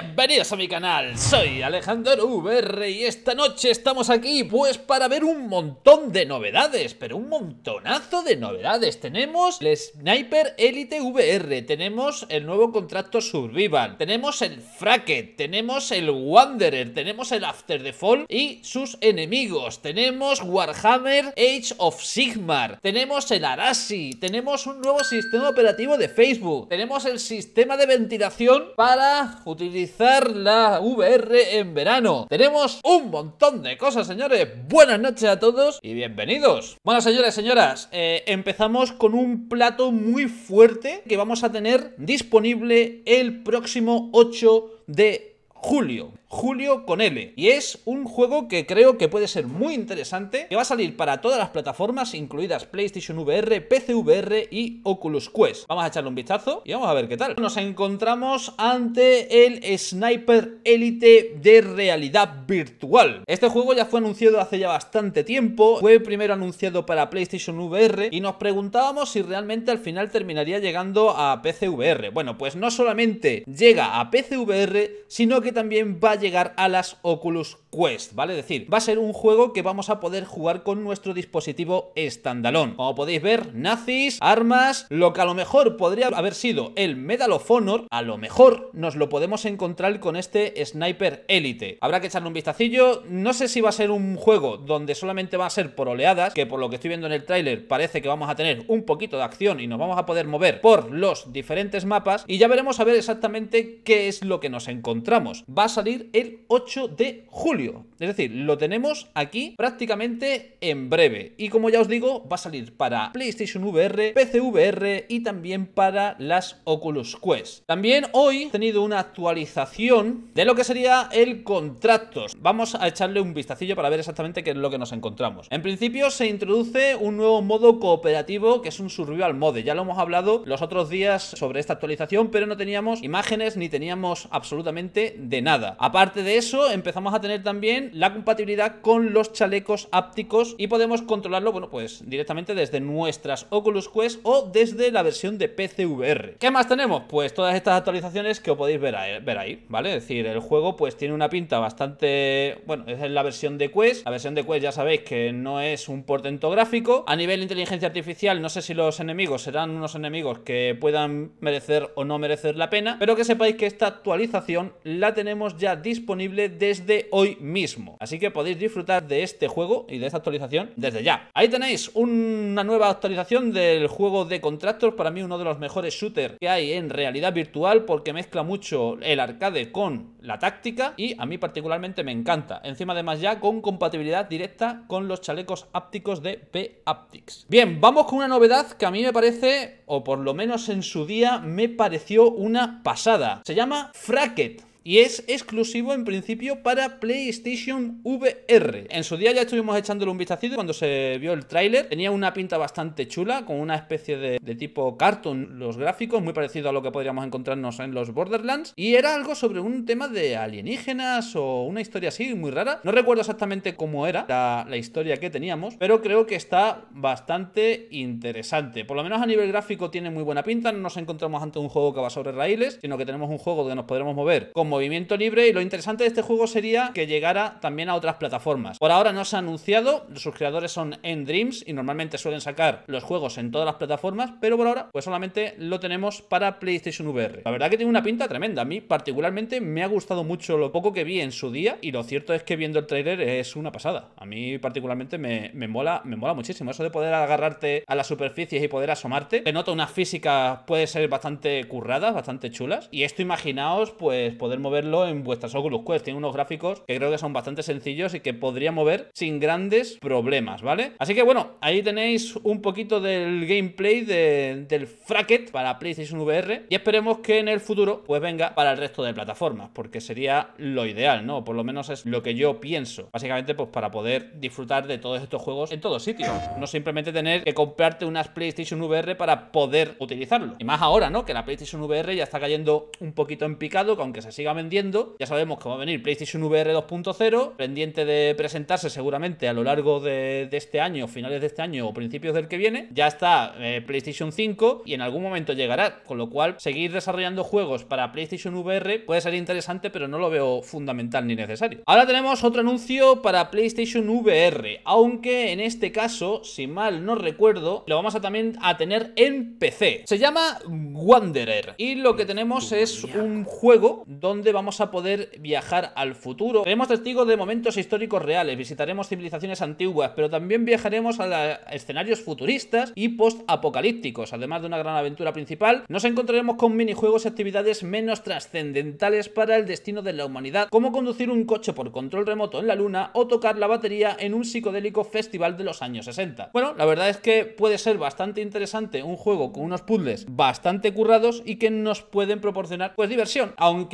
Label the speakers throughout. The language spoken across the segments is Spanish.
Speaker 1: bienvenidos a mi canal. Soy Alejandro VR y esta noche estamos aquí pues para ver un montón de novedades, pero un montonazo de novedades. Tenemos el Sniper Elite VR, tenemos el nuevo contrato Survival, tenemos el Fracket, tenemos el Wanderer, tenemos el After the Fall y sus enemigos, tenemos Warhammer Age of Sigmar, tenemos el Arasi, tenemos un nuevo sistema operativo de Facebook, tenemos el sistema de ventilación para utilizar la VR en verano. Tenemos un montón de cosas, señores. Buenas noches a todos y bienvenidos. Bueno, señores, señoras, eh, empezamos con un plato muy fuerte que vamos a tener disponible el próximo 8 de julio. Julio con L. Y es un juego que creo que puede ser muy interesante, que va a salir para todas las plataformas, incluidas PlayStation VR, PC VR y Oculus Quest. Vamos a echarle un vistazo y vamos a ver qué tal. Nos encontramos ante el Sniper Elite de realidad virtual. Este juego ya fue anunciado hace ya bastante tiempo, fue primero anunciado para PlayStation VR y nos preguntábamos si realmente al final terminaría llegando a PC VR. Bueno, pues no solamente llega a PC VR, sino que también va llegar a las Oculus Quest, ¿vale? decir, va a ser un juego que vamos a poder jugar con nuestro dispositivo estandalón. Como podéis ver, nazis, armas, lo que a lo mejor podría haber sido el Medal of Honor, a lo mejor nos lo podemos encontrar con este Sniper Elite. Habrá que echarle un vistacillo, no sé si va a ser un juego donde solamente va a ser por oleadas, que por lo que estoy viendo en el tráiler parece que vamos a tener un poquito de acción y nos vamos a poder mover por los diferentes mapas y ya veremos a ver exactamente qué es lo que nos encontramos. Va a salir el 8 de julio. Es decir, lo tenemos aquí prácticamente en breve. Y como ya os digo, va a salir para PlayStation VR, PC VR y también para las Oculus Quest. También hoy he tenido una actualización de lo que sería el contratos. Vamos a echarle un vistacillo para ver exactamente qué es lo que nos encontramos. En principio se introduce un nuevo modo cooperativo que es un survival mode. Ya lo hemos hablado los otros días sobre esta actualización, pero no teníamos imágenes ni teníamos absolutamente de nada. Aparte de eso, empezamos a tener también la compatibilidad con los chalecos ápticos y podemos controlarlo, bueno, pues directamente desde nuestras Oculus Quest o desde la versión de PCVR. ¿Qué más tenemos? Pues todas estas actualizaciones que os podéis ver ahí, ¿vale? Es decir, el juego pues tiene una pinta bastante... Bueno, es la versión de Quest. La versión de Quest ya sabéis que no es un portento gráfico. A nivel de inteligencia artificial, no sé si los enemigos serán unos enemigos que puedan merecer o no merecer la pena, pero que sepáis que esta actualización la tenemos ya disponible disponible desde hoy mismo. Así que podéis disfrutar de este juego y de esta actualización desde ya. Ahí tenéis una nueva actualización del juego de contratos para mí uno de los mejores shooters que hay en realidad virtual porque mezcla mucho el arcade con la táctica y a mí particularmente me encanta. Encima además ya con compatibilidad directa con los chalecos ápticos de P-Aptics. Bien, vamos con una novedad que a mí me parece, o por lo menos en su día, me pareció una pasada. Se llama Fracket y es exclusivo en principio para PlayStation VR. En su día ya estuvimos echándole un vistacito cuando se vio el tráiler. Tenía una pinta bastante chula, con una especie de, tipo cartoon los gráficos, muy parecido a lo que podríamos encontrarnos en los Borderlands. Y era algo sobre un tema de alienígenas o una historia así muy rara. No recuerdo exactamente cómo era la, historia que teníamos, pero creo que está bastante interesante. Por lo menos a nivel gráfico tiene muy buena pinta. No nos encontramos ante un juego que va sobre raíles, sino que tenemos un juego donde nos podremos mover como movimiento libre y lo interesante de este juego sería que llegara también a otras plataformas. Por ahora no se ha anunciado, sus creadores son End Dreams y normalmente suelen sacar los juegos en todas las plataformas, pero por ahora pues solamente lo tenemos para PlayStation VR. La verdad que tiene una pinta tremenda, a mí particularmente me ha gustado mucho lo poco que vi en su día y lo cierto es que viendo el trailer es una pasada. A mí particularmente me, me mola, me mola muchísimo eso de poder agarrarte a las superficies y poder asomarte. Te nota una física puede ser bastante curradas, bastante chulas y esto imaginaos pues poder moverlo en vuestras Oculus Quest. Tiene unos gráficos que creo que son bastante sencillos y que podría mover sin grandes problemas, ¿vale? Así que bueno, ahí tenéis un poquito del gameplay del Fracket para PlayStation VR y esperemos que en el futuro pues venga para el resto de plataformas, porque sería lo ideal, ¿no? Por lo menos es lo que yo pienso, básicamente pues para poder disfrutar de todos estos juegos en todos sitios, no simplemente tener que comprarte unas PlayStation VR para poder utilizarlo. Y más ahora, ¿no? Que la PlayStation VR ya está cayendo un poquito en picado, que aunque se siga vendiendo. Ya sabemos que va a venir PlayStation VR 2.0, pendiente de presentarse seguramente a lo largo de, este año, finales de este año o principios del que viene. Ya está eh, PlayStation 5 y en algún momento llegará, con lo cual seguir desarrollando juegos para PlayStation VR puede ser interesante, pero no lo veo fundamental ni necesario. Ahora tenemos otro anuncio para PlayStation VR, aunque en este caso, si mal no recuerdo, lo vamos a también a tener en PC. Se llama Wanderer y lo que tenemos es un juego donde donde vamos a poder viajar al futuro. Seremos testigos de momentos históricos reales, visitaremos civilizaciones antiguas, pero también viajaremos a, escenarios futuristas y post-apocalípticos. Además de una gran aventura principal, nos encontraremos con minijuegos y actividades menos trascendentales para el destino de la humanidad, como conducir un coche por control remoto en la luna o tocar la batería en un psicodélico festival de los años 60. Bueno, la verdad es que puede ser bastante interesante un juego con unos puzzles bastante currados y que nos pueden proporcionar pues diversión, aunque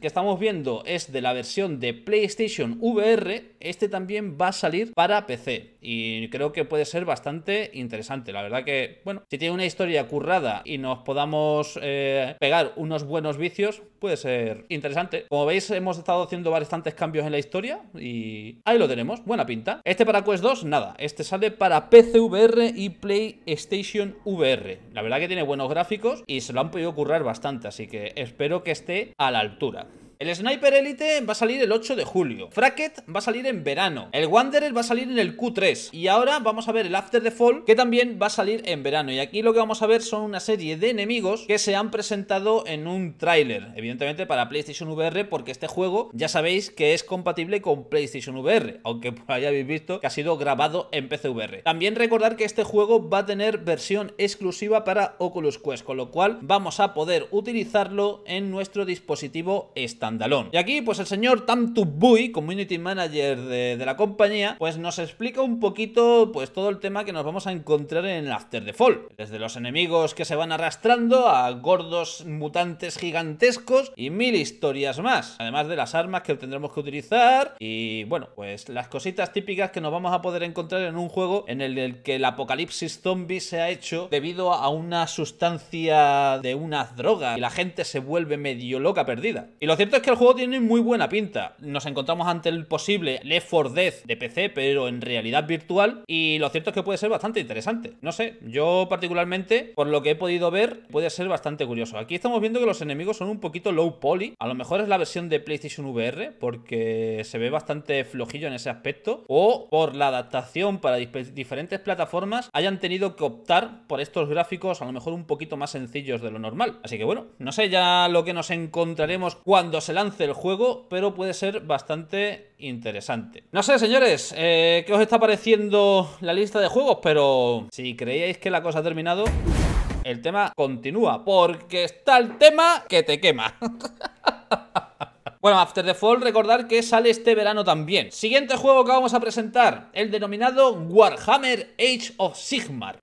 Speaker 1: que estamos viendo es de la versión de PlayStation VR, este también va a salir para PC y creo que puede ser bastante interesante. La verdad que, bueno, si tiene una historia currada y nos podamos eh, pegar unos buenos vicios, puede ser interesante. Como veis, hemos estado haciendo bastantes cambios en la historia y ahí lo tenemos, buena pinta. Este para Quest 2, nada, este sale para PC VR y PlayStation VR. La verdad que tiene buenos gráficos y se lo han podido currar bastante, así que espero que esté a la altura. El Sniper Elite va a salir el 8 de julio. Fracket va a salir en verano. El Wanderer va a salir en el Q3. Y ahora vamos a ver el After the Fall, que también va a salir en verano. Y aquí lo que vamos a ver son una serie de enemigos que se han presentado en un tráiler. Evidentemente para PlayStation VR, porque este juego ya sabéis que es compatible con PlayStation VR. Aunque por habéis visto que ha sido grabado en PCVR. También recordar que este juego va a tener versión exclusiva para Oculus Quest. Con lo cual vamos a poder utilizarlo en nuestro dispositivo estándar. Y aquí, pues el señor Tam community manager de, la compañía, pues nos explica un poquito, pues todo el tema que nos vamos a encontrar en After the Fall. Desde los enemigos que se van arrastrando a gordos mutantes gigantescos y mil historias más. Además de las armas que tendremos que utilizar y, bueno, pues las cositas típicas que nos vamos a poder encontrar en un juego en el que el apocalipsis zombie se ha hecho debido a una sustancia de una droga y la gente se vuelve medio loca perdida. Y lo cierto es que el juego tiene muy buena pinta. Nos encontramos ante el posible Left 4 Dead de PC, pero en realidad virtual. Y lo cierto es que puede ser bastante interesante. No sé, yo particularmente, por lo que he podido ver, puede ser bastante curioso. Aquí estamos viendo que los enemigos son un poquito low poly. A lo mejor es la versión de PlayStation VR, porque se ve bastante flojillo en ese aspecto. O por la adaptación para diferentes plataformas, hayan tenido que optar por estos gráficos a lo mejor un poquito más sencillos de lo normal. Así que bueno, no sé ya lo que nos encontraremos cuando se lance el juego, pero puede ser bastante interesante. No sé, señores, eh, ¿qué os está pareciendo la lista de juegos? Pero si creíais que la cosa ha terminado, el tema continúa, porque está el tema que te quema. Bueno, After the Fall, recordar que sale este verano también. Siguiente juego que vamos a presentar, el denominado Warhammer Age of Sigmar.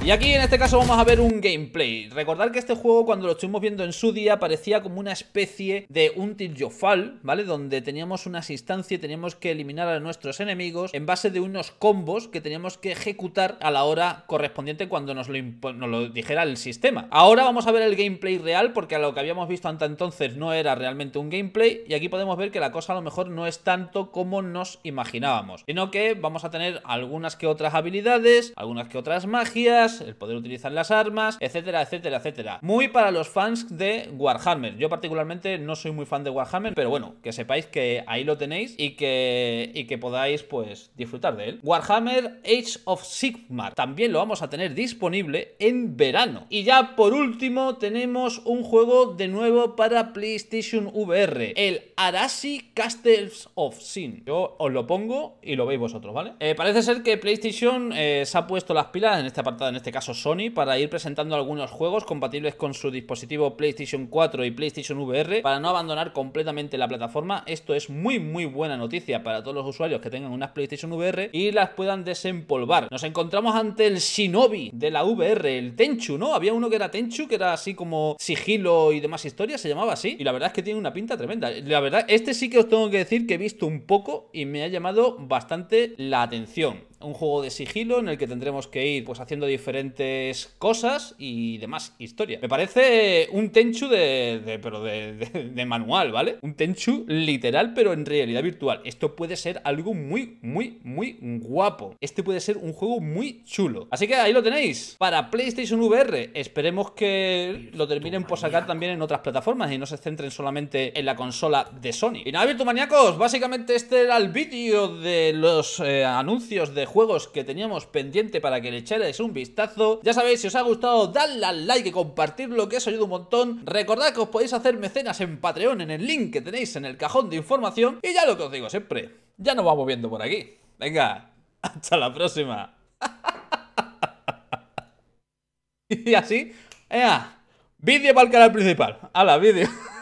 Speaker 1: Y aquí en este caso vamos a ver un gameplay. Recordar que este juego cuando lo estuvimos viendo en su día parecía como una especie de un fall, ¿vale? Donde teníamos una asistencia y teníamos que eliminar a nuestros enemigos en base de unos combos que teníamos que ejecutar a la hora correspondiente cuando nos lo, dijera el sistema. Ahora vamos a ver el gameplay real porque a lo que habíamos visto hasta entonces no era realmente un gameplay y aquí podemos ver que la cosa a lo mejor no es tanto como nos imaginábamos, sino que vamos a tener algunas que otras habilidades, algunas que otras magias, el poder utilizar las armas, etcétera, etcétera, etcétera. Muy para los fans de Warhammer. Yo particularmente no soy muy fan de Warhammer, pero bueno, que sepáis que ahí lo tenéis y que, y que podáis pues disfrutar de él. Warhammer Age of Sigmar. También lo vamos a tener disponible en verano. Y ya por último tenemos un juego de nuevo para PlayStation VR. El Arashi Castles of Sin. Yo os lo pongo y lo veis vosotros, ¿vale? Eh, parece ser que PlayStation eh, se ha puesto las pilas en este apartado, en este caso Sony, para ir presentando algunos juegos compatibles con su dispositivo PlayStation 4 y PlayStation VR para no abandonar completamente la plataforma. Esto es muy muy buena noticia para todos los usuarios que tengan unas PlayStation VR y las puedan desempolvar. Nos encontramos ante el Shinobi de la VR, el Tenchu, ¿no? Había uno que era Tenchu, que era así como sigilo y demás historias, se llamaba así. Y la verdad es que tiene una pinta tremenda. La verdad, este sí que os tengo que decir que he visto un poco y me ha llamado bastante la atención un juego de sigilo en el que tendremos que ir pues haciendo diferentes cosas y demás historia. Me parece un tenchu de, de pero de, de, manual, ¿vale? Un tenchu literal, pero en realidad virtual. Esto puede ser algo muy, muy, muy guapo. Este puede ser un juego muy chulo. Así que ahí lo tenéis. Para PlayStation VR, esperemos que lo terminen por sacar también en otras plataformas y no se centren solamente en la consola de Sony. Y nada, Virtumaniacos básicamente este era el vídeo de los eh, anuncios de juegos que teníamos pendiente para que le echarais un vistazo. Ya sabéis, si os ha gustado, dadle al like y compartirlo, que eso ayuda un montón. Recordad que os podéis hacer mecenas en Patreon en el link que tenéis en el cajón de información. Y ya lo que os digo siempre, ya nos vamos viendo por aquí. Venga, hasta la próxima. y así, Vídeo para el canal principal. ¡Hala, vídeo!